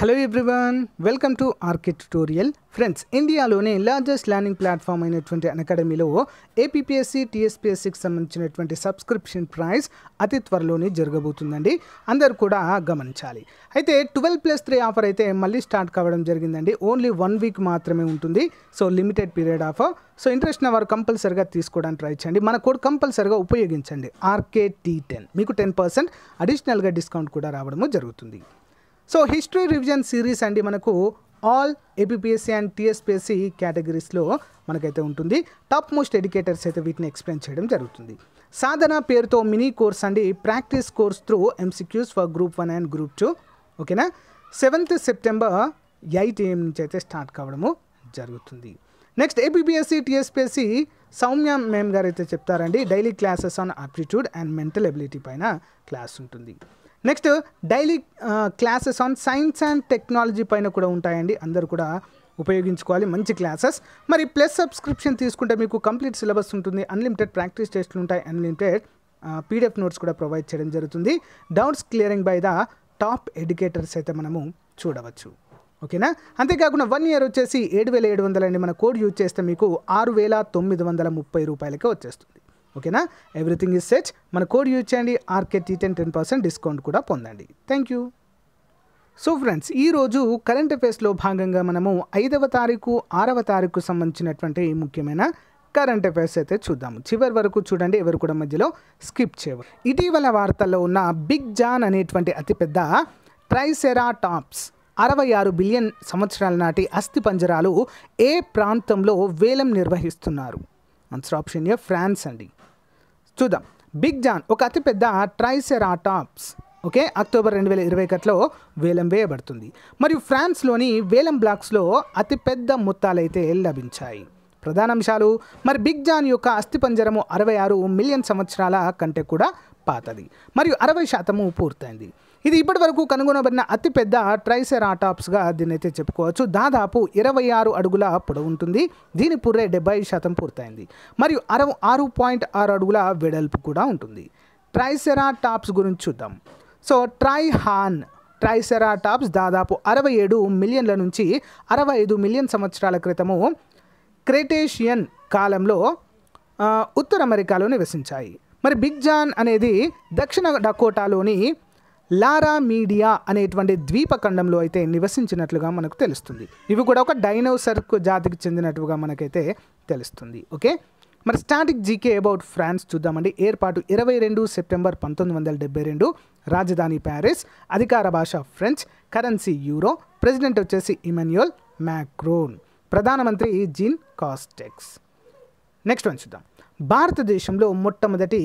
hello everyone welcome to RK tutorial friends ఇండియాలోనే largest learning platform అయినటువంటి అకాడమీలో APSC టీఎస్పీఎస్సికి సంబంధించినటువంటి సబ్స్క్రిప్షన్ ప్రైస్ అతి త్వరలోనే జరగబోతుందండి అందరు కూడా గమనించాలి అయితే ట్వెల్వ్ ప్లస్ త్రీ ఆఫర్ అయితే మళ్ళీ స్టార్ట్ కావడం జరిగిందండి ఓన్లీ వన్ వీక్ మాత్రమే ఉంటుంది so limited period offer so interest వారు కంపల్సరిగా తీసుకోవడానికి ట్రై చేయండి మన కోడ్ కంపల్సరిగా ఉపయోగించండి ఆర్కే టీ టెన్ మీకు టెన్ పర్సెంట్ అడిషనల్గా డిస్కౌంట్ కూడా రావడము జరుగుతుంది సో హిస్టరీ రివిజన్ సిరీస్ అండి మనకు ఆల్ ఏపీఎస్సీ అండ్ టీఎస్పీఎస్సీ కేటగిరీస్లో మనకైతే ఉంటుంది టాప్ మోస్ట్ ఎడ్యుకేటర్స్ అయితే వీటిని ఎక్స్ప్లెయిన్ చేయడం జరుగుతుంది సాధన పేరుతో మినీ కోర్స్ అండి practice course through MCQs for group one and group two ఓకేనా సెవెంత్ సెప్టెంబర్ ఎయిట్ ఏఎం నుంచి అయితే స్టార్ట్ కావడము జరుగుతుంది next APSC TSPSC Soumya ma'am గారు అయితే చెప్తారండి daily classes on aptitude and mental ability పైన క్లాస్ ఉంటుంది next daily classes on science and technology పైన కూడా ఉంటాయండి అందరు కూడా ఉపయోగించుకోవాలి మంచి క్లాసెస్ మరి ప్లస్ సబ్స్క్రిప్షన్ తీసుకుంటే మీకు కంప్లీట్ సిలబస్ ఉంటుంది అన్లిమిటెడ్ ప్రాక్టీస్ టెస్ట్లు ఉంటాయి అన్లిమిటెడ్ పీడిఎఫ్ నోట్స్ కూడా ప్రొవైడ్ చేయడం జరుగుతుంది doubts clearing by the top educators అయితే మనము చూడవచ్చు ఓకేనా అంతేకాకుండా వన్ ఇయర్ వచ్చేసి ఏడు వేల ఏడు వందలండి మన కోడ్ యూజ్ చేస్తే మీకు ఆరు వేల తొమ్మిది వందల ముప్పై రూపాయలకే వచ్చేస్తుంది ఓకేనా ఎవ్రీథింగ్ ఇస్ సెట్ మన కోడ్ యూజ్ చేయండి RK T ten ten percent discount కూడా పొందండి థ్యాంక్ యూ సో ఫ్రెండ్స్ ఈరోజు కరెంట్ అఫేర్స్లో భాగంగా మనము ఐదవ తారీఖు ఆరవ తారీఖు సంబంధించినటువంటి ముఖ్యమైన కరెంట్ అఫైర్స్ అయితే చూద్దాము చివరి వరకు చూడండి ఎవరు కూడా మధ్యలో స్కిప్ చేయవు ఇటీవల వార్తల్లో ఉన్న బిగ్ జాన్ అనేటువంటి అతిపెద్ద ట్రైసెరా టాప్స్ అరవై ఆరు బిలియన్ సంవత్సరాల నాటి అస్థి పంజరాలు ఏ ప్రాంతంలో వేలం నిర్వహిస్తున్నారు ఆన్సర్ ఆప్షన్ ఏ ఫ్రాన్స్ అండి చూద్దాం బిగ్ జాన్ ఒక అతిపెద్ద ట్రైసెరాటాప్స్ ఓకే అక్టోబర్ రెండు వేల ఇరవై ఒకటిలో వేలం వేయబడుతుంది మరియు ఫ్రాన్స్లోని వేలం బ్లాక్స్లో అతిపెద్ద మొత్తాలైతే లభించాయి ప్రధాన అంశాలు మరి బిగ్ జాన్ యొక్క అస్థిపంజరము అరవై ఆరు మిలియన్ సంవత్సరాల కంటే కూడా పాతది మరియు అరవై శాతము పూర్తయింది ఇది ఇప్పటి వరకు కనుగొనబడిన అతిపెద్ద ట్రైసెరాటాప్స్గా దీన్నైతే చెప్పుకోవచ్చు దాదాపు ఇరవై ఆరు అడుగుల పొడవు ఉంటుంది దీని పుర్రే డెబ్బై శాతం పూర్తయింది మరియు అరవై ఆరు పాయింట్ ఆరు అడుగుల వెడల్పు కూడా ఉంటుంది ట్రైసెరాటాప్స్ గురించి చూద్దాం సో ట్రై హాన్ ట్రైసెరాటాప్స్ దాదాపు అరవై ఏడు మిలియన్ల నుంచి అరవై ఐదు మిలియన్ సంవత్సరాల క్రితము క్రెటేషియన్ కాలంలో ఉత్తర అమెరికాలో నివసించాయి మరి బిగ్జాన్ అనేది దక్షిణ డకోటాలోని లారా మీడియా అనేటువంటి ద్వీపఖండంలో అయితే నివసించినట్లుగా మనకు తెలుస్తుంది ఇవి కూడా ఒక డైనోసర్ జాతికి చెందినట్టుగా మనకైతే తెలుస్తుంది ఓకే మరి స్టాటిక్ జీకే అబౌట్ ఫ్రాన్స్ చూద్దామండి ఏర్పాటు ఇరవై రెండు సెప్టెంబర్ పంతొమ్మిది వందల డెబ్బై రెండు రాజధాని ప్యారిస్ అధికార భాష ఫ్రెంచ్ కరెన్సీ యూరో ప్రెసిడెంట్ వచ్చేసి ఇమాన్యుయల్ మ్యాక్రోన్ ప్రధానమంత్రి జీన్ కాస్టెక్స్ నెక్స్ట్ వన్ చూద్దాం భారతదేశంలో మొట్టమొదటి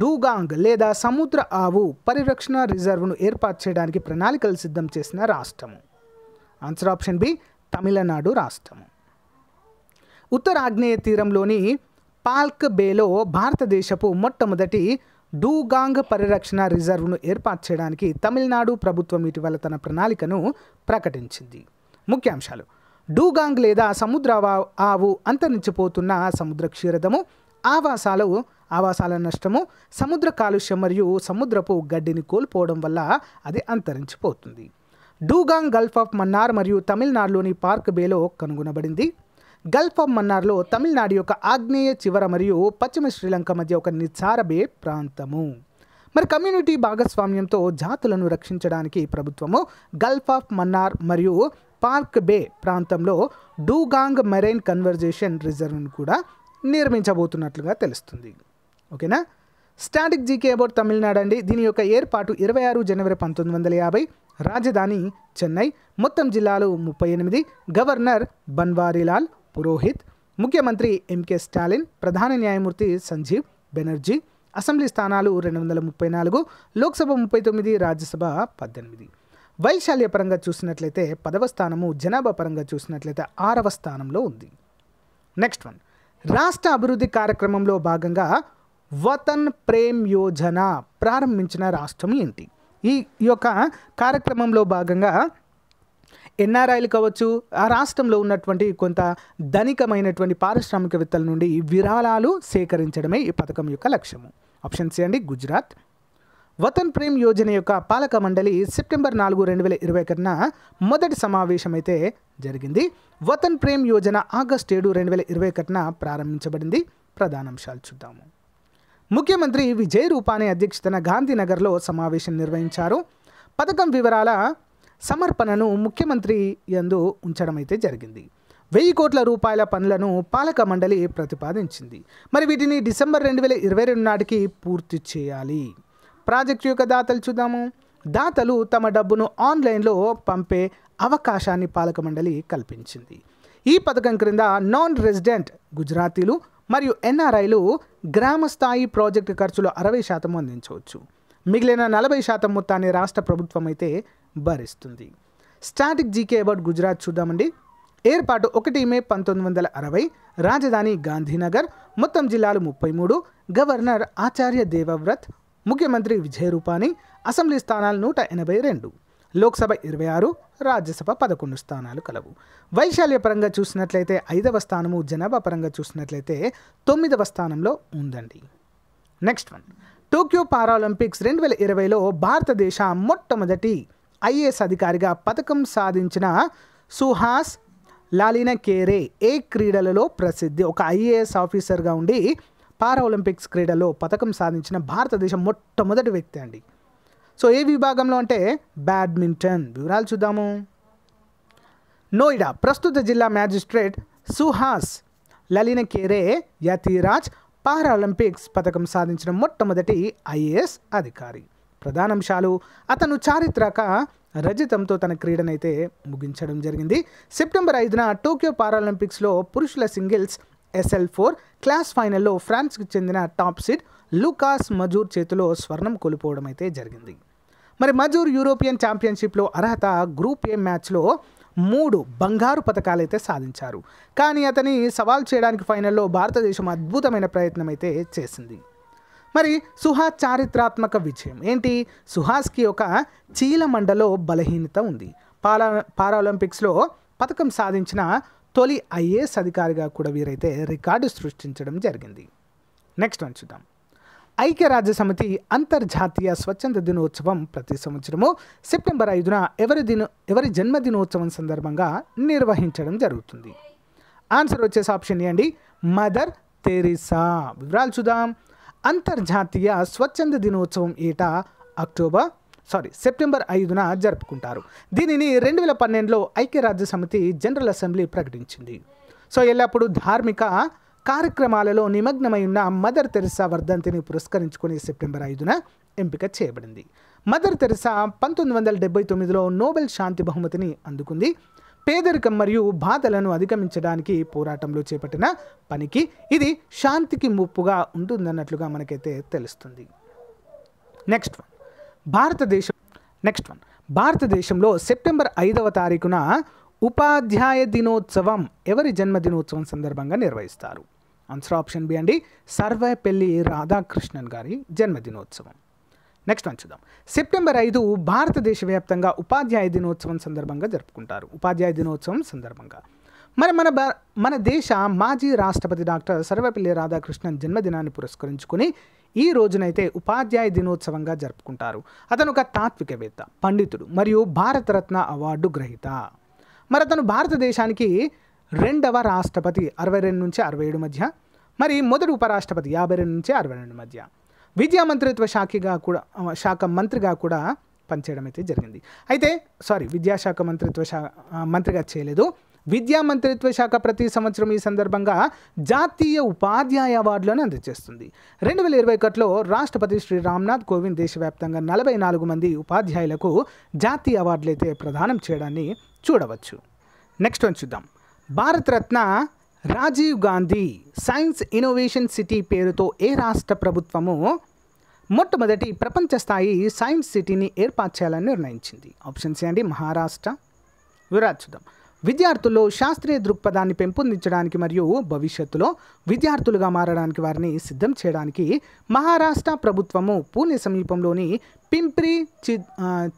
డూగాంగ్ లేదా సముద్ర ఆవు పరిరక్షణ రిజర్వ్ను ఏర్పాటు చేయడానికి ప్రణాళికలు సిద్ధం చేసిన రాష్ట్రము ఆన్సర్ ఆప్షన్ బి తమిళనాడు రాష్ట్రము ఉత్తర ఆగ్నేయ తీరంలోని పాల్క్ బేలో భారతదేశపు మొట్టమొదటి డూగాంగ్ పరిరక్షణ రిజర్వ్ను ఏర్పాటు చేయడానికి తమిళనాడు ప్రభుత్వం ఇటీవల తన ప్రణాళికను ప్రకటించింది ముఖ్యాంశాలు డూగాంగ్ లేదా సముద్ర ఆవు అంతరించిపోతున్న సముద్ర క్షీరదము ఆవాసాలు ఆవాసాల నష్టము సముద్ర కాలుష్యం మరియు సముద్రపు గడ్డిని కోల్పోవడం వల్ల అది అంతరించిపోతుంది డూగాంగ్ గల్ఫ్ ఆఫ్ మన్నార్ మరియు తమిళనాడులోని పార్క్ బేలో కనుగొనబడింది గల్ఫ్ ఆఫ్ మన్నార్లో తమిళనాడు యొక్క ఆగ్నేయ చివర మరియు పశ్చిమ శ్రీలంక మధ్య ఒక నిచ్చార బే ప్రాంతము మరి కమ్యూనిటీ భాగస్వామ్యంతో జాతులను రక్షించడానికి ప్రభుత్వము గల్ఫ్ ఆఫ్ మన్నార్ మరియు పార్క్ బే ప్రాంతంలో డూగాంగ్ మెరైన్ కన్వర్జేషన్ రిజర్వ్ను కూడా నిర్మించబోతున్నట్లుగా తెలుస్తుంది ఓకేనా స్టాటిక్ జీకే అబౌట్ తమిళనాడు అండి దీని యొక్క ఏర్పాటు ఇరవై ఆరు జనవరి పంతొమ్మిది వందల యాభై రాజధాని చెన్నై మొత్తం జిల్లాలు ముప్పై ఎనిమిది గవర్నర్ బన్వారీలాల్ పురోహిత్ ముఖ్యమంత్రి ఎంకే స్టాలిన్ ప్రధాన న్యాయమూర్తి సంజీవ్ బెనర్జీ అసెంబ్లీ స్థానాలు రెండు వందల ముప్పై నాలుగు లోక్సభ ముప్పై తొమ్మిది రాజ్యసభ పద్దెనిమిది వైశాల్య పరంగా చూసినట్లయితే పదవ స్థానము జనాభా పరంగా చూసినట్లయితే ఆరవ స్థానంలో ఉంది నెక్స్ట్ వన్ రాష్ట్ర అభివృద్ధి కార్యక్రమంలో భాగంగా వతన్ ప్రేమ్ యోజన ప్రారంభించిన రాష్ట్రం ఏంటి ఈ యొక్క కార్యక్రమంలో భాగంగా ఎన్ఆర్ఐలు కావచ్చు ఆ రాష్ట్రంలో ఉన్నటువంటి కొంత ధనికమైనటువంటి పారిశ్రామికవేత్తల నుండి విరాళాలు సేకరించడమే ఈ పథకం యొక్క లక్ష్యము ఆప్షన్ సి అండి గుజరాత్ వతన్ ప్రేమ్ యోజన యొక్క పాలక మండలి సెప్టెంబర్ నాలుగు రెండు వేల ఇరవై ఒకటిన మొదటి సమావేశం అయితే జరిగింది వతన్ ప్రేమ్ యోజన ఆగస్టు ఏడు రెండు వేల ఇరవై ఒకటిన ప్రారంభించబడింది ప్రధానాంశాలు చూద్దాము ముఖ్యమంత్రి విజయ్ రూపానీ అధ్యక్షతన గాంధీనగర్లో సమావేశం నిర్వహించారు పథకం వివరాల సమర్పణను ముఖ్యమంత్రి యందు ఉంచడమైతే జరిగింది వెయ్యి కోట్ల రూపాయల పనులను పాలక మండలి ప్రతిపాదించింది మరి వీటిని డిసెంబర్ రెండు వేల ఇరవై రెండు నాటికి పూర్తి చేయాలి ప్రాజెక్టు యొక్క దాతలు చూద్దాము దాతలు తమ డబ్బును ఆన్లైన్లో పంపే అవకాశాన్ని పాలక మండలి కల్పించింది ఈ పథకం క్రింద నాన్ రెసిడెంట్ గుజరాతీలు మరియు ఎన్ఆర్ఐలు గ్రామ స్థాయి ప్రాజెక్టు ఖర్చులో అరవై శాతం అందించవచ్చు మిగిలిన నలభై శాతం మొత్తాన్ని రాష్ట్ర ప్రభుత్వం అయితే భరిస్తుంది స్టాటిక్ జీకే అబౌట్ గుజరాత్ చూద్దామండి ఏర్పాటు ఒకటి మే పంతొమ్మిది వందల అరవై రాజధాని గాంధీనగర్ మొత్తం జిల్లాలు ముప్పై మూడు గవర్నర్ ఆచార్య దేవవ్రత్ ముఖ్యమంత్రి విజయ్ రూపాణి అసెంబ్లీ స్థానాలు నూట ఎనభై రెండు లోక్సభ ఇరవై ఆరు రాజ్యసభ పదకొండు స్థానాలు కలవు వైశాల్య పరంగా చూసినట్లయితే ఐదవ స్థానము జనాభా పరంగా చూసినట్లయితే తొమ్మిదవ స్థానంలో ఉందండి నెక్స్ట్ వన్ టోక్యో పారాలింపిక్స్ రెండు వేల ఇరవైలో భారతదేశ మొట్టమొదటి ఐఏఎస్ అధికారిగా పథకం సాధించిన సుహాస్ లాలిన కేరే ఏ క్రీడలలో ప్రసిద్ధి ఒక ఐఏఎస్ ఆఫీసర్గా ఉండి పారాలింపిక్స్ క్రీడలో పథకం సాధించిన భారతదేశం మొట్టమొదటి వ్యక్తి అండి సో ఏ విభాగంలో అంటే బ్యాడ్మింటన్ వివరాలు చూద్దాము నోయిడా ప్రస్తుత జిల్లా magistrate Suhas Lalinakere Yathiraj Paralympics పథకం సాధించిన మొట్టమొదటి ఐఏఎస్ అధికారి ప్రధాన అంశాలు అతను చారిత్రక రజితంతో తన క్రీడనైతే ముగించడం జరిగింది సెప్టెంబర్ ఐదున టోక్యో పారాలింపిక్స్లో పురుషుల సింగిల్స్ ఎస్ఎల్ ఫోర్ క్లాస్ ఫైనల్లో ఫ్రాన్స్కి చెందిన టాప్ సిట్ లూకాస్ మజూర్ చేతిలో స్వర్ణం కోల్పోవడం అయితే జరిగింది మరి మజూర్ యూరోపియన్ ఛాంపియన్షిప్లో అర్హత గ్రూప్ ఏ మ్యాచ్లో మూడు బంగారు పథకాలైతే సాధించారు కానీ అతని సవాల్ చేయడానికి ఫైనల్లో భారతదేశం అద్భుతమైన ప్రయత్నం అయితే చేసింది మరి సుహాస్ చారిత్రాత్మక విజయం ఏంటి సుహాస్కి ఒక చీలమండలో బలహీనత ఉంది పారా పారాలింపిక్స్లో పథకం సాధించిన తొలి ఐఏఎస్ అధికారిగా కూడా వీరైతే రికార్డు సృష్టించడం జరిగింది నెక్స్ట్ వన్ చూద్దాం ఐక్యరాజ్య సమితి అంతర్జాతీయ స్వచ్ఛంద దినోత్సవం ప్రతి సంవత్సరము సెప్టెంబర్ ఐదున ఎవరి దిన ఎవరి జన్మదినోత్సవం సందర్భంగా నిర్వహించడం జరుగుతుంది ఆన్సర్ వచ్చేసి ఆప్షన్ ఏ అండి మదర్ తెరిసా వివరాలు చూద్దాం అంతర్జాతీయ స్వచ్ఛంద దినోత్సవం ఏటా అక్టోబర్ సారీ సెప్టెంబర్ ఐదున జరుపుకుంటారు దీనిని రెండు వేల పన్నెండులో ఐక్యరాజ్య సమితి జనరల్ అసెంబ్లీ ప్రకటించింది సో ఎల్లప్పుడూ ధార్మిక కార్యక్రమాలలో నిమగ్నమై ఉన్న మదర్ తెరసా వర్ధంతిని పురస్కరించుకుని సెప్టెంబర్ ఐదున ఎంపిక చేయబడింది మదర్ తెరసా పంతొమ్మిది వందల డెబ్బై తొమ్మిదిలో నోబెల్ శాంతి బహుమతిని అందుకుంది పేదరికం మరియు బాధలను అధిగమించడానికి పోరాటంలో చేపట్టిన పనికి ఇది శాంతికి ముప్పుగా ఉంటుందన్నట్లుగా మనకైతే తెలుస్తుంది నెక్స్ట్ వన్ భారతదేశం నెక్స్ట్ వన్ భారతదేశంలో సెప్టెంబర్ ఐదవ తారీఖున ఉపాధ్యాయ దినోత్సవం ఎవరి జన్మదినోత్సవం సందర్భంగా నిర్వహిస్తారు ఆన్సర్ ఆప్షన్ బి అండి సర్వేపల్లి రాధాకృష్ణన్ గారి జన్మదినోత్సవం నెక్స్ట్ వన్ చూద్దాం సెప్టెంబర్ ఐదు భారతదేశ వ్యాప్తంగా ఉపాధ్యాయ దినోత్సవం సందర్భంగా జరుపుకుంటారు ఉపాధ్యాయ దినోత్సవం సందర్భంగా మరి మన మన దేశ మాజీ రాష్ట్రపతి డాక్టర్ సర్వపల్లి రాధాకృష్ణన్ జన్మదినాన్ని పురస్కరించుకుని ఈ రోజునైతే ఉపాధ్యాయ దినోత్సవంగా జరుపుకుంటారు అతను ఒక తాత్వికవేత్త పండితుడు మరియు భారతరత్న అవార్డు గ్రహీత మరి అతను భారతదేశానికి రెండవ రాష్ట్రపతి అరవై రెండు నుంచి అరవై ఏడు మధ్య మరి మొదటి ఉపరాష్ట్రపతి యాభై రెండు నుంచి అరవై రెండు మధ్య విద్యా మంత్రిత్వ శాఖగా కూడా శాఖ మంత్రిగా కూడా పనిచేయడం అయితే జరిగింది అయితే సారీ విద్యాశాఖ మంత్రిత్వ శాఖ మంత్రిగా చేయలేదు విద్యా మంత్రిత్వ శాఖ ప్రతి సంవత్సరం ఈ సందర్భంగా జాతీయ ఉపాధ్యాయ అవార్డులను అందజేస్తుంది రెండు వేల ఇరవై ఒకటిలో రాష్ట్రపతి శ్రీ రామ్నాథ్ కోవింద్ దేశవ్యాప్తంగా నలభై నాలుగు మంది ఉపాధ్యాయులకు జాతీయ అవార్డులు అయితే ప్రదానం చేయడాన్ని చూడవచ్చు నెక్స్ట్ వన్ చూద్దాం Bharat Ratna Rajiv Gandhi science innovation city పేరుతో ఏ రాష్ట్ర ప్రభుత్వము మొట్టమొదటి ప్రపంచ స్థాయి సైన్స్ సిటీని ఏర్పాటు చేయాలని నిర్ణయించింది ఆప్షన్స్ ఏంటి మహారాష్ట్ర వివరాలు చూద్దాం విద్యార్థుల్లో శాస్త్రీయ దృక్పథాన్ని పెంపొందించడానికి మరియు భవిష్యత్తులో విద్యార్థులుగా మారడానికి వారిని సిద్ధం చేయడానికి మహారాష్ట్ర ప్రభుత్వము పూణే సమీపంలోని పింప్రి చి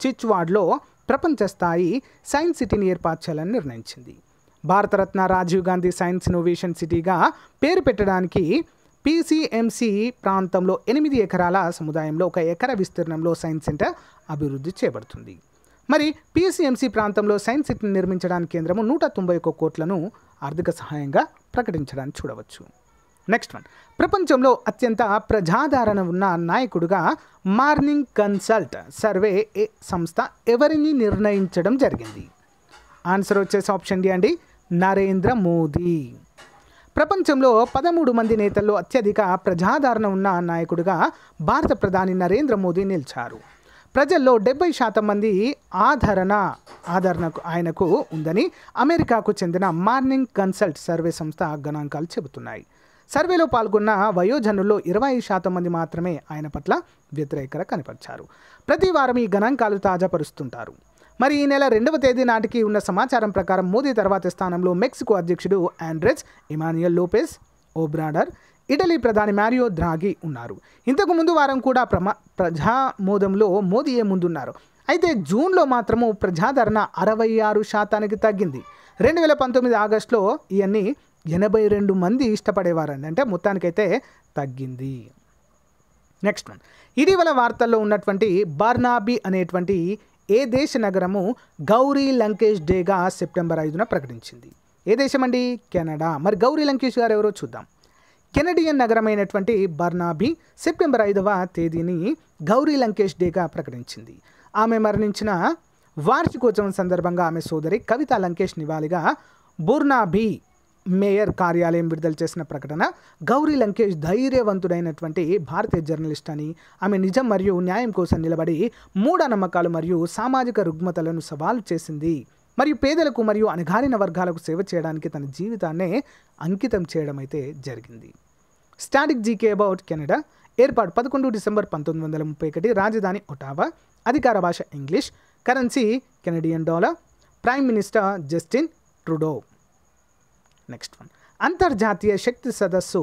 చిచ్వాడ్లో ప్రపంచ స్థాయి సైన్స్ సిటీని ఏర్పాటు చేయాలని నిర్ణయించింది భారతరత్న రాజీవ్ గాంధీ సైన్స్ ఇన్నోవేషన్ సిటీగా పేరు పెట్టడానికి పీసీఎంసీ ప్రాంతంలో ఎనిమిది ఎకరాల సముదాయంలో ఒక ఎకర విస్తీర్ణంలో సైన్స్ సెంటర్ అభివృద్ధి చేయబడుతుంది మరి పీసీఎంసీ ప్రాంతంలో సైన్స్ సిటీని నిర్మించడానికి కేంద్రము నూట తొంభై ఒక్క కోట్లను ఆర్థిక సహాయంగా ప్రకటించడానికి చూడవచ్చు నెక్స్ట్ వన్ ప్రపంచంలో అత్యంత ప్రజాదరణ ఉన్న నాయకుడుగా మార్నింగ్ కన్సల్ట్ సర్వే ఏ సంస్థ ఎవరిని నిర్ణయించడం జరిగింది ఆన్సర్ వచ్చేసి ఆప్షన్ డి అండి నరేంద్ర మోదీ ప్రపంచంలో పదమూడు మంది నేతల్లో అత్యధిక ప్రజాదరణ ఉన్న నాయకుడుగా భారత ప్రధాని నరేంద్ర మోదీ నిలిచారు ప్రజల్లో డెబ్బై శాతం మంది ఆదరణ ఆదరణకు ఆయనకు ఉందని అమెరికాకు చెందిన మార్నింగ్ కన్సల్ట్ సర్వే సంస్థ గణాంకాలు చెబుతున్నాయి సర్వేలో పాల్గొన్న వయోజనుల్లో ఇరవై శాతం మంది మాత్రమే ఆయన పట్ల వ్యతిరేకత కనపరిచారు ప్రతి వారం ఈ గణాంకాలు తాజాపరుస్తుంటారు మరి ఈ నెల రెండవ తేదీ నాటికి ఉన్న సమాచారం ప్రకారం మోదీ తర్వాతి స్థానంలో మెక్సికో అధ్యక్షుడు Andres Manuel Lopez Obrador Italy ప్రధాని మ్యారియో ద్రాగి ఉన్నారు ఇంతకు ముందు వారం కూడా ప్రమా ప్రజామోదంలో మోదీయే ముందున్నారు అయితే జూన్లో మాత్రము ప్రజాదరణ అరవై ఆరు శాతానికి తగ్గింది రెండు వేల పంతొమ్మిది ఆగస్టులో ఇవన్నీ ఎనభై రెండు మంది ఇష్టపడేవారండి అంటే మొత్తానికైతే తగ్గింది నెక్స్ట్ వన్ ఇటీవల వార్తల్లో ఉన్నటువంటి బార్నాబీ అనేటువంటి ఏ దేశ నగరము గౌరీ లంకేష్ డేగా సెప్టెంబర్ ఐదున ప్రకటించింది ఏ దేశమండి కెనడా మరి గౌరీ లంకేష్ గారు ఎవరో చూద్దాం కెనడియన్ నగరమైనటువంటి బర్నాబీ సెప్టెంబర్ ఐదవ తేదీని గౌరీ లంకేష్ డేగా ప్రకటించింది ఆమె మరణించిన వార్షికోత్సవం సందర్భంగా ఆమె సోదరి కవిత లంకేష్ నివాళిగా బుర్నాభి మేయర్ కార్యాలయం విడుదల చేసిన ప్రకటన గౌరీ లంకేష్ ధైర్యవంతుడైనటువంటి భారతీయ జర్నలిస్ట్ అని ఆమె నిజం మరియు న్యాయం కోసం నిలబడి మూఢనమ్మకాలు మరియు సామాజిక రుగ్మతలను సవాలు చేసింది మరియు పేదలకు మరియు అణగారిన వర్గాలకు సేవ చేయడానికి తన జీవితాన్నే అంకితం చేయడం అయితే జరిగింది స్టాటిక్ జీకే అబౌట్ కెనడా ఏర్పాటు పదకొండు డిసెంబర్ పంతొమ్మిది వందల ముప్పై ఒకటి రాజధాని ఒటావా అధికార భాష English currency Canadian dollar prime minister Justin Trudeau next one అంతర్జాతీయ శక్తి సదస్సు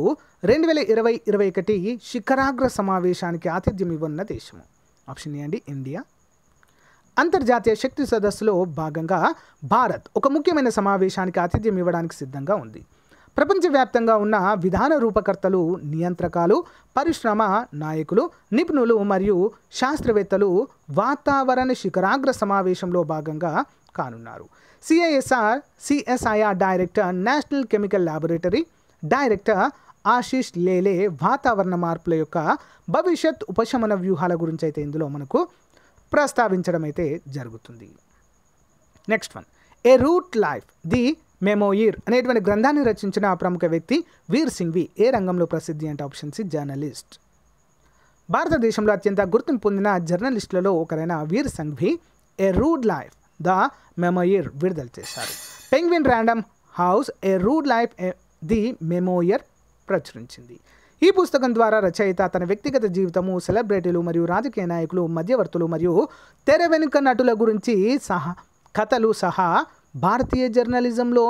రెండు వేల ఇరవై ఇరవై ఒకటి శిఖరాగ్ర సమావేశానికి ఆతిథ్యం ఇవ్వన్న దేశము ఆప్షన్ ఏ అండి ఇండియా అంతర్జాతీయ శక్తి సదస్సులో భాగంగా భారత్ ఒక ముఖ్యమైన సమావేశానికి ఆతిథ్యం ఇవ్వడానికి సిద్ధంగా ఉంది ప్రపంచవ్యాప్తంగా ఉన్న విధాన రూపకర్తలు నియంత్రకాలు పరిశ్రమ నాయకులు నిపుణులు మరియు శాస్త్రవేత్తలు వాతావరణ శిఖరాగ్ర సమావేశంలో భాగంగా కానున్నారు CISR CSIR director national chemical laboratory director Ashish Lele వాతావరణ మార్పుల యొక్క భవిష్యత్ ఉపశమన వ్యూహాల గురించి అయితే ఇందులో మనకు ప్రస్తావించడం అయితే జరుగుతుంది next one a rude life the memoir అనేటువంటి గ్రంథాన్ని రచించిన ప్రముఖ వ్యక్తి వీర్ సింఘ్వి ఏ రంగంలో ప్రసిద్ధి అంటే ఆప్షన్ సి జర్నలిస్ట్ భారతదేశంలో అత్యంత గుర్తింపు పొందిన జర్నలిస్టులలో ఒకరైన Vir Sanghvi a rude life the memoir విడుదల చేశారు Penguin Random House a rude life the memoir ప్రచురించింది ఈ పుస్తకం ద్వారా రచయిత తన వ్యక్తిగత జీవితము సెలబ్రిటీలు మరియు రాజకీయ నాయకులు మధ్యవర్తులు మరియు తెర వెనుక నటుల గురించి సహా కథలు సహా భారతీయ జర్నలిజంలో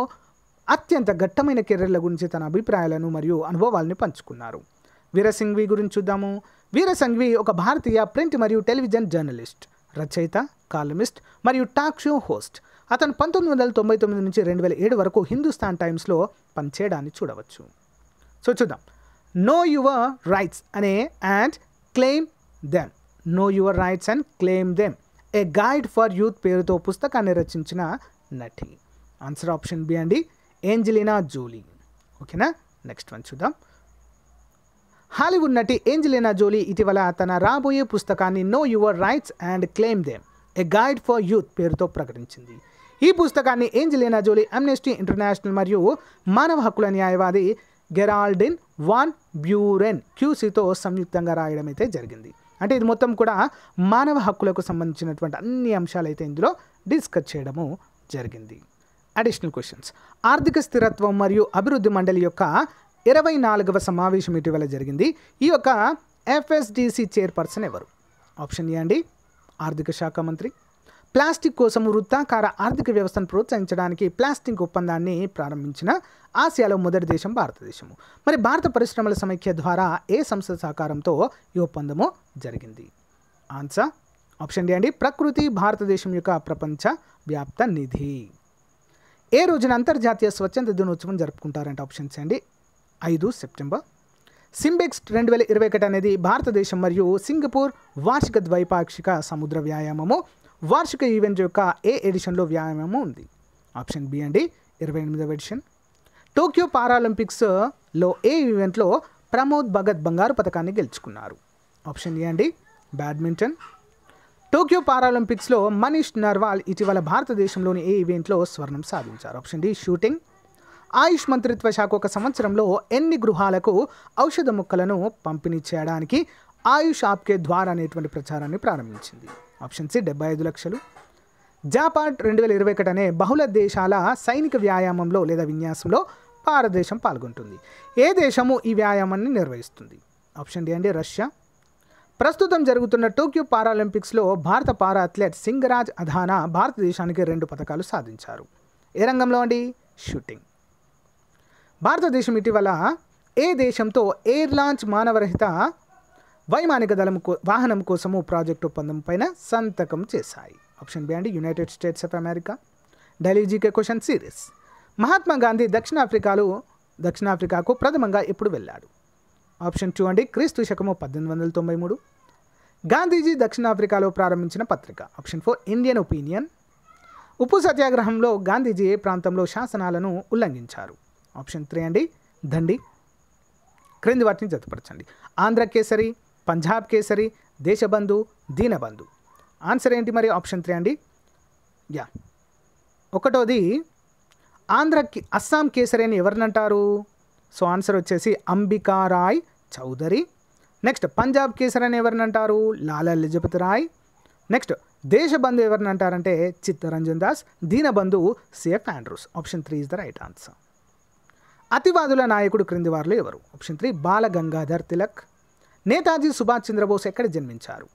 అత్యంత ఘట్టమైన కెరీర్ల గురించి తన అభిప్రాయాలను మరియు అనుభవాలను పంచుకున్నారు వీరసింఘ్వి గురించి చూద్దాము వీరసింఘ్వి ఒక భారతీయ ప్రింట్ మరియు టెలివిజన్ జర్నలిస్ట్ రచయిత కాలమిస్ట్ మరియు టాక్ షో హోస్ట్ అతను పంతొమ్మిది వందల తొంభై తొమ్మిది నుంచి రెండు వేల ఏడు వరకు హిందుస్థాన్ టైమ్స్లో పనిచేయడాన్ని చూడవచ్చు సో చూద్దాం నో యువర్ రైట్స్ అనే and claim them know your rights and claim them a guide for youth పేరుతో పుస్తకాన్ని రచించిన నటి ఆన్సర్ ఆప్షన్ బి అండి ఏంజలినా జోలీ ఓకేనా నెక్స్ట్ వన్ చూద్దాం హాలీవుడ్ నటి ఏంజలినా జోలీ ఇటీవల తన రాబోయే పుస్తకాన్ని know your rights and claim them a guide for youth పేరుతో ప్రకటించింది ఈ పుస్తకాన్ని ఏంజలినా జోలీ అమ్నెస్టీ ఇంటర్నేషనల్ మరియు మానవ హక్కుల న్యాయవాది గెరాల్డిన్ వాన్ బ్యూరెన్ క్యూసీతో సంయుక్తంగా రాయడం అయితే జరిగింది అంటే ఇది మొత్తం కూడా మానవ హక్కులకు సంబంధించినటువంటి అన్ని అంశాలు అయితే ఇందులో డిస్కస్ చేయడము జరిగింది అడిషనల్ క్వశ్చన్స్ ఆర్థిక స్థిరత్వం మరియు అభివృద్ధి మండలి యొక్క ఇరవై నాలుగవ సమావేశం ఇటీవల జరిగింది ఈ యొక్క ఎఫ్ఎస్డిసి చైర్పర్సన్ ఎవరు ఆప్షన్ ఏ అండి ఆర్థిక శాఖ మంత్రి ప్లాస్టిక్ కోసం వృత్తాకార ఆర్థిక వ్యవస్థను ప్రోత్సహించడానికి ప్లాస్టిక్ ఒప్పందాన్ని ప్రారంభించిన ఆసియాలో మొదటి దేశం భారతదేశము మరి భారత పరిశ్రమల సమైక్య ద్వారా ఏ సంస్థ సహకారంతో ఈ ఒప్పందము జరిగింది ఆన్సర్ ఆప్షన్ డి అండి ప్రకృతి భారతదేశం యొక్క ప్రపంచ వ్యాప్త నిధి ఏ రోజున అంతర్జాతీయ స్వచ్ఛంద దినోత్సవం జరుపుకుంటారంటే ఆప్షన్స్ అండి ఐదు సెప్టెంబర్ సింబెక్స్ రెండు వేల ఇరవై ఒకటి అనేది భారతదేశం మరియు సింగపూర్ వార్షిక ద్వైపాక్షిక సముద్ర వ్యాయామము వార్షిక ఈవెంట్ యొక్క ఏ ఎడిషన్లో వ్యాయామము ఉంది ఆప్షన్ బి అండి ఇరవై ఎనిమిదవ ఎడిషన్ టోక్యో పారాలింపిక్స్లో ఏ ఈవెంట్లో ప్రమోద్ భగత్ బంగారు పథకాన్ని గెలుచుకున్నారు ఆప్షన్ ఏ అండి బ్యాడ్మింటన్ టోక్యో పారాలింపిక్స్లో మనీష్ నర్వాల్ ఇటీవల భారతదేశంలోని ఏ ఈవెంట్లో స్వర్ణం సాధించారు ఆప్షన్ డి షూటింగ్ ఆయుష్ మంత్రిత్వ శాఖ ఒక సంవత్సరంలో ఎన్ని గృహాలకు ఔషధ మొక్కలను పంపిణీ చేయడానికి ఆయుష్ ఆప్కే ద్వారా అనేటువంటి ప్రచారాన్ని ప్రారంభించింది ఆప్షన్ సి డెబ్బై ఐదు లక్షలు జాపాట్ రెండు వేల ఇరవై ఒకటి అనే బహుళ దేశాల సైనిక వ్యాయామంలో లేదా విన్యాసంలో భారతదేశం పాల్గొంటుంది ఏ దేశము ఈ వ్యాయామాన్ని నిర్వహిస్తుంది ఆప్షన్ డి అండి రష్యా ప్రస్తుతం జరుగుతున్న టోక్యో పారాలింపిక్స్లో భారత పారా అథ్లెట్ సింగరాజ్ అధానా భారతదేశానికి రెండు పథకాలు సాధించారు ఏ రంగంలో అండి షూటింగ్ భారతదేశం ఇటీవల ఏ దేశంతో ఎయిర్ లాంచ్ మానవరహిత వైమానిక దళం వాహనం కోసము ప్రాజెక్ట్ ఒప్పందం పైన సంతకం చేశాయి ఆప్షన్ బి అండి United States of America Delhi GK question series Mahatma Gandhi దక్షిణాఫ్రికాలో దక్షిణాఫ్రికాకు ప్రథమంగా ఎప్పుడు వెళ్ళాడు ఆప్షన్ టూ అండి క్రీస్తు శకము పద్దెనిమిది వందల తొంభై మూడు గాంధీజీ దక్షిణాఫ్రికాలో ప్రారంభించిన పత్రిక ఆప్షన్ ఫోర్ ఇండియన్ ఒపీనియన్ ఉప్పు సత్యాగ్రహంలో గాంధీజీ ఏ ప్రాంతంలో శాసనాలను ఉల్లంఘించారు ఆప్షన్ త్రీ అండి దండి క్రింది వాటిని జతపరచండి ఆంధ్ర కేసరి పంజాబ్ కేసరి దేశబంధు దీనబంధు ఆన్సర్ ఏంటి మరి ఆప్షన్ త్రీ అండి యా ఒకటోది ఆంధ్ర అస్సాం కేసరి అని ఎవరినంటారు సో ఆన్సర్ వచ్చేసి అంబికా రాయ్ చౌదరి నెక్స్ట్ పంజాబ్ కేసరి అని ఎవరినంటారు లాలా లజపతి రాయ్ నెక్స్ట్ దేశబంధు ఎవరిని అంటారంటే Chittaranjan Das Deenbandhu CF Andrews option three is the right answer అతివాదుల నాయకుడు క్రింది వారు ఎవరు ఆప్షన్ త్రీ బాలగంగాధర్ తిలక్ నేతాజీ సుభాష్ చంద్రబోస్ ఎక్కడ జన్మించారు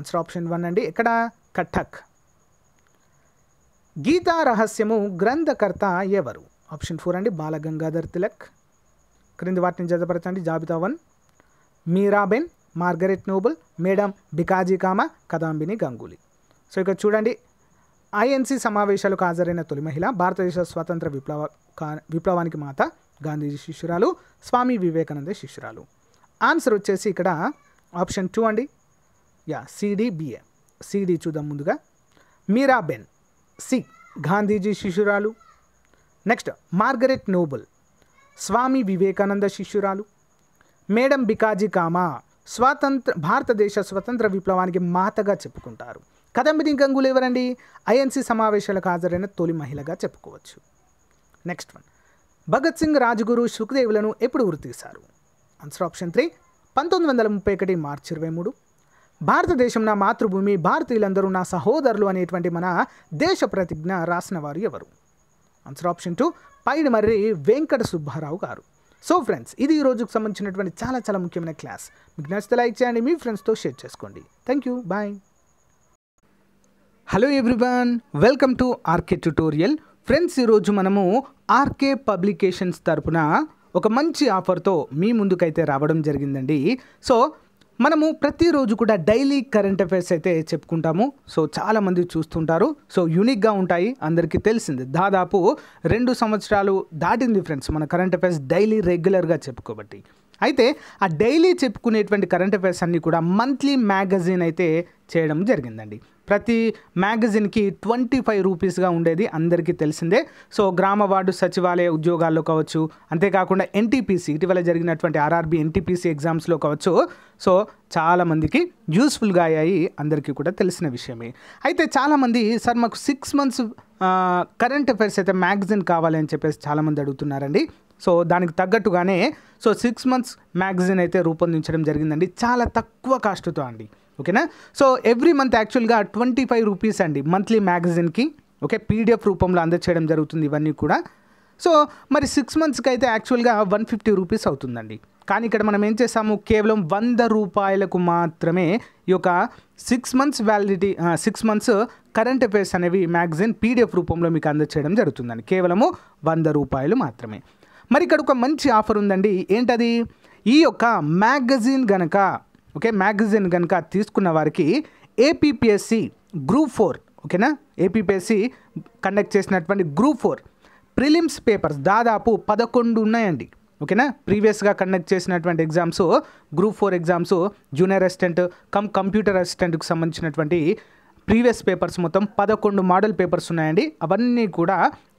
ఆన్సర్ ఆప్షన్ వన్ అండి ఎక్కడ కఠక్ గీతా రహస్యము గ్రంథకర్త ఎవరు ఆప్షన్ ఫోర్ అండి బాలగంగాధర్ తిలక్ క్రింది వాటిని జతపరచండి జాబితా one Mirabehn Margaret Noble madam Bhikaiji Cama Kadambini Ganguly so ఇక్కడ చూడండి ఐఎన్సీ సమావేశాలకు హాజరైన తొలి మహిళ భారతదేశ స్వాతంత్ర విప్లవ విప్లవానికి మాత గాంధీజీ శిష్యురాలు స్వామి వివేకానంద శిష్యురాలు ఆన్సర్ వచ్చేసి ఇక్కడ ఆప్షన్ టూ అండి యా సిడిబిఏ సిడి చూద్దాం ముందుగా మీరాబెన్ సి గాంధీజీ శిష్యురాలు next Margaret Noble Swami Vivekananda శిష్యురాలు మేడం బికాజీ కామా స్వాతంత్ర భారతదేశ స్వతంత్ర విప్లవానికి మాతగా చెప్పుకుంటారు కదంబిని గంగులు ఎవరండి ఐఎన్సీ సమావేశాలకు హాజరైన తొలి మహిళగా చెప్పుకోవచ్చు నెక్స్ట్ వన్ భగత్ సింగ్ రాజగురు సుఖదేవులను ఎప్పుడు గుర్తీశారు ఆన్సర్ ఆప్షన్ త్రీ పంతొమ్మిది వందల ముప్పై ఒకటి మార్చి ఇరవై మూడు భారతదేశం నా మాతృభూమి భారతీయులందరూ నా సహోదరులు అనేటువంటి మన దేశ ప్రతిజ్ఞ రాసిన వారు ఎవరు answer option two Pydimarri Venkata Subbarao garu so friends ఇది ఈ రోజుకు సంబంధించినటువంటి చాలా చాలా ముఖ్యమైన క్లాస్ మీకు నచ్చితే లైక్ చేయండి మీ ఫ్రెండ్స్తో షేర్ చేసుకోండి thank you bye hello everyone welcome to RK tutorial friends ఈరోజు మనము ఆర్కే పబ్లికేషన్స్ తరపున ఒక మంచి ఆఫర్తో మీ ముందుకైతే రావడం జరిగిందండి సో మనము ప్రతిరోజు కూడా డైలీ కరెంట్ అఫైర్స్ అయితే చెప్పుకుంటాము సో చాలామంది చూస్తుంటారు సో యూనిక్గా ఉంటాయి అందరికీ తెలిసింది దాదాపు రెండు సంవత్సరాలు దాటింది ఫ్రెండ్స్ మన కరెంట్ అఫైర్స్ డైలీ రెగ్యులర్గా చెప్పుకోబట్టి అయితే ఆ డైలీ చెప్పుకునేటువంటి కరెంట్ అఫైర్స్ అన్నీ కూడా మంత్లీ మ్యాగజైన్ అయితే చేయడం జరిగిందండి ప్రతి మ్యాగజైన్కి ట్వంటీ ఫైవ్ రూపీస్గా ఉండేది అందరికీ తెలిసిందే సో గ్రామ వార్డు సచివాలయ ఉద్యోగాల్లో కావచ్చు అంతేకాకుండా ఎన్టీపీసీ ఇటీవల జరిగినటువంటి ఆర్ఆర్బీ ఎన్టీపీసీ ఎగ్జామ్స్లో కావచ్చు సో చాలామందికి యూస్ఫుల్గా అయ్యాయి అందరికీ కూడా తెలిసిన విషయమే అయితే చాలామంది సార్ మాకు సిక్స్ మంత్స్ కరెంట్ అఫైర్స్ అయితే మ్యాగజైన్ కావాలని చెప్పేసి చాలామంది అడుగుతున్నారండి సో దానికి తగ్గట్టుగానే సో సిక్స్ మంత్స్ మ్యాగజైన్ అయితే రూపొందించడం జరిగిందండి చాలా తక్కువ కాస్ట్తో అండి ఓకేనా సో ఎవ్రీ మంత్ యాక్చువల్గా ట్వంటీ ఫైవ్ రూపీస్ అండి మంత్లీ మ్యాగజైన్కి ఓకే పీడిఎఫ్ రూపంలో అందచేయడం జరుగుతుంది ఇవన్నీ కూడా సో మరి సిక్స్ మంత్స్కి అయితే యాక్చువల్గా వన్ ఫిఫ్టీ రూపీస్ అవుతుందండి కానీ ఇక్కడ మనం ఏం చేసాము కేవలం వంద రూపాయలకు మాత్రమే ఈ యొక్క six months validity six months current affairs అనేవి మ్యాగజైన్ పీడిఎఫ్ రూపంలో మీకు అందచేయడం జరుగుతుందండి కేవలము వంద రూపాయలు మాత్రమే మరి ఇక్కడ ఒక మంచి ఆఫర్ ఉందండి ఏంటది ఈ యొక్క మ్యాగజైన్ గనక ఓకే మ్యాగజైన్ కనుక తీసుకున్న వారికి ఏపీపీఎస్సి గ్రూప్ ఫోర్ ఓకేనా ఏపీపీఎస్సి కండక్ట్ చేసినటువంటి గ్రూప్ ఫోర్ ప్రిలిమ్స్ పేపర్స్ దాదాపు పదకొండు ఉన్నాయండి ఓకేనా ప్రీవియస్గా కండక్ట్ చేసినటువంటి exams group four exams junior assistant cum computer అసిస్టెంట్కి సంబంధించినటువంటి ప్రీవియస్ పేపర్స్ మొత్తం పదకొండు మోడల్ పేపర్స్ ఉన్నాయండి అవన్నీ కూడా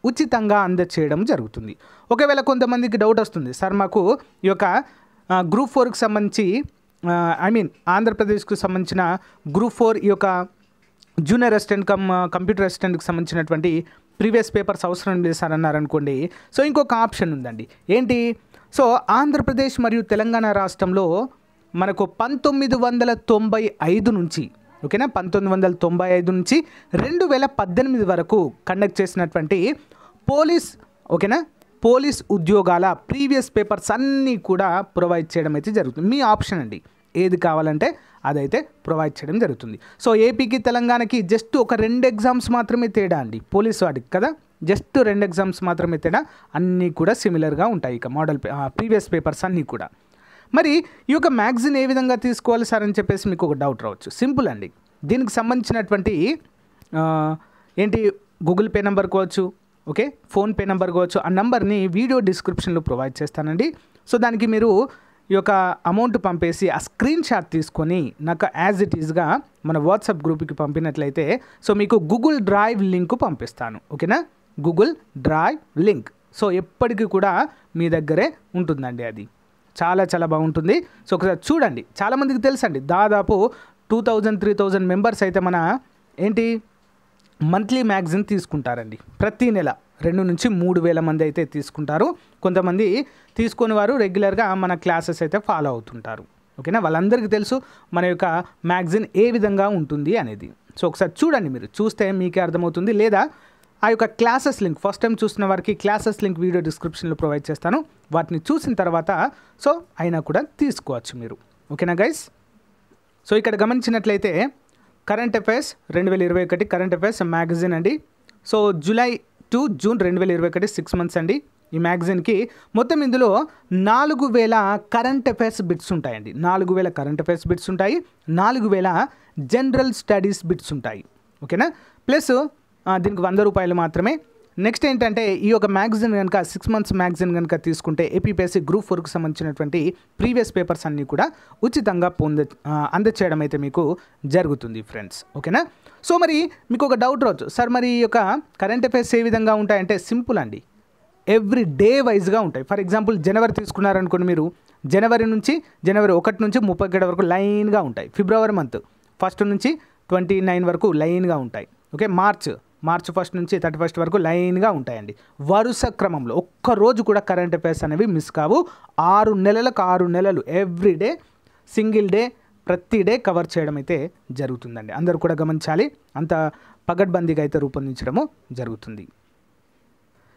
ఉచితంగా అందచేయడం జరుగుతుంది ఒకవేళ కొంతమందికి డౌట్ వస్తుంది సార్ మాకు ఈ యొక్క గ్రూప్ ఫోర్కి సంబంధించి ఐ మీన్ ఆంధ్రప్రదేశ్కు సంబంధించిన గ్రూప్ ఫోర్ ఈ యొక్క జూనియర్ అసిస్టెంట్ కమ్ కంప్యూటర్ అసిస్టెంట్కి సంబంధించినటువంటి ప్రీవియస్ పేపర్స్ అవసరం లేదు సార్ అన్నారనుకోండి సో ఇంకొక ఆప్షన్ ఉందండి ఏంటి సో ఆంధ్రప్రదేశ్ మరియు తెలంగాణ రాష్ట్రంలో మనకు పంతొమ్మిది వందల తొంభై ఐదు నుంచి ఓకేనా పంతొమ్మిది వందల తొంభై ఐదు నుంచి రెండు వేల పద్దెనిమిది వరకు కండక్ట్ చేసినటువంటి పోలీస్ ఓకేనా పోలీస్ ఉద్యోగాల ప్రీవియస్ పేపర్స్ అన్నీ కూడా ప్రొవైడ్ చేయడం అయితే జరుగుతుంది మీ ఆప్షన్ అండి ఏది కావాలంటే అదైతే ప్రొవైడ్ చేయడం జరుగుతుంది సో ఏపీకి తెలంగాణకి జస్ట్ ఒక రెండు ఎగ్జామ్స్ మాత్రమే తేడా అండి పోలీస్ వాటికి కదా జస్ట్ రెండు ఎగ్జామ్స్ మాత్రమే తేడా అన్నీ కూడా సిమిలర్గా ఉంటాయి ఇక మోడల్ ప్రీవియస్ పేపర్స్ అన్నీ కూడా మరి ఈ యొక్క మ్యాగ్జిన్ ఏ విధంగా తీసుకోవాలి సార్ అని చెప్పేసి మీకు ఒక డౌట్ రావచ్చు సింపుల్ అండి దీనికి సంబంధించినటువంటి ఏంటి గూగుల్ పే నెంబర్ కావచ్చు ఓకే ఫోన్పే నెంబర్ కావచ్చు ఆ నెంబర్ని వీడియో డిస్క్రిప్షన్లో ప్రొవైడ్ చేస్తానండి సో దానికి మీరు ఈ యొక్క అమౌంట్ పంపేసి ఆ స్క్రీన్ షాట్ తీసుకొని నాకు యాజ్ ఇట్ ఈజ్గా మన వాట్సాప్ గ్రూప్కి పంపినట్లయితే సో మీకు గూగుల్ డ్రైవ్ లింక్ పంపిస్తాను ఓకేనా గూగుల్ డ్రైవ్ లింక్ సో ఎప్పటికీ కూడా మీ దగ్గరే ఉంటుందండి అది చాలా చాలా బాగుంటుంది సో ఒకసారి చూడండి చాలామందికి తెలుసండి దాదాపు two thousand three thousand members అయితే మన ఏంటి మంత్లీ మ్యాగజైన్ తీసుకుంటారండి ప్రతి నెల రెండు నుంచి మూడు వేల మంది అయితే తీసుకుంటారు కొంతమంది తీసుకొని వారు రెగ్యులర్గా మన క్లాసెస్ అయితే ఫాలో అవుతుంటారు ఓకేనా వాళ్ళందరికీ తెలుసు మన యొక్క మ్యాగజైన్ ఏ విధంగా ఉంటుంది అనేది సో ఒకసారి చూడండి మీరు చూస్తే మీకే అర్థమవుతుంది లేదా ఆ యొక్క క్లాసెస్ లింక్ ఫస్ట్ టైం చూసిన వారికి క్లాసెస్ లింక్ వీడియో డిస్క్రిప్షన్లో ప్రొవైడ్ చేస్తాను వాటిని చూసిన తర్వాత సో అయినా కూడా తీసుకోవచ్చు మీరు ఓకేనా గైస్ సో ఇక్కడ గమనించినట్లయితే కరెంట్ అఫైర్స్ రెండు వేల ఇరవై ఒకటి కరెంట్ అఫైర్స్ మ్యాగజైన్ అండి సో జూలై టు జూన్ రెండు వేల ఇరవై ఒకటి సిక్స్ మంత్స్ అండి ఈ మ్యాగజైన్కి మొత్తం ఇందులో నాలుగు వేల కరెంట్ అఫైర్స్ బిట్స్ ఉంటాయండి నాలుగు వేల కరెంట్ అఫైర్స్ బిట్స్ ఉంటాయి నాలుగు వేల జనరల్ స్టడీస్ బిట్స్ ఉంటాయి ఓకేనా ప్లస్ దీనికి వంద రూపాయలు మాత్రమే నెక్స్ట్ ఏంటంటే ఈ యొక్క మ్యాగజైన్ కనుక సిక్స్ మంత్స్ మ్యాగజైన్ కనుక తీసుకుంటే ఏపీపీఎస్సీ గ్రూప్ ఫోర్కి సంబంధించినటువంటి ప్రీవియస్ పేపర్స్ అన్నీ కూడా ఉచితంగా పొంద అందచేయడం అయితే మీకు జరుగుతుంది ఫ్రెండ్స్ ఓకేనా సో మరి మీకు ఒక డౌట్ రావచ్చు సార్ మరి ఈ యొక్క కరెంట్ అఫైర్స్ ఏ విధంగా ఉంటాయంటే సింపుల్ అండి ఎవ్రీ డే వైజ్గా ఉంటాయి ఫర్ ఎగ్జాంపుల్ జనవరి తీసుకున్నారనుకోండి మీరు జనవరి నుంచి జనవరి ఒకటి నుంచి ముప్పై ఒకటి వరకు లైన్గా ఉంటాయి ఫిబ్రవరి మంత్ ఫస్ట్ నుంచి ట్వంటీ నైన్ వరకు లైన్గా ఉంటాయి ఓకే మార్చ్ మార్చి ఫస్ట్ నుంచి థర్టీ ఫస్ట్ వరకు లైన్గా ఉంటాయండి వరుస క్రమంలో ఒక్క రోజు కూడా కరెంట్ అఫేర్స్ అనేవి మిస్ కావు ఆరు నెలలకు ఆరు నెలలు ఎవ్రీ డే సింగిల్ డే ప్రతి డే కవర్ చేయడం అయితే జరుగుతుందండి అందరూ కూడా గమనించాలి అంత పగడ్బందీగా అయితే రూపొందించడము జరుగుతుంది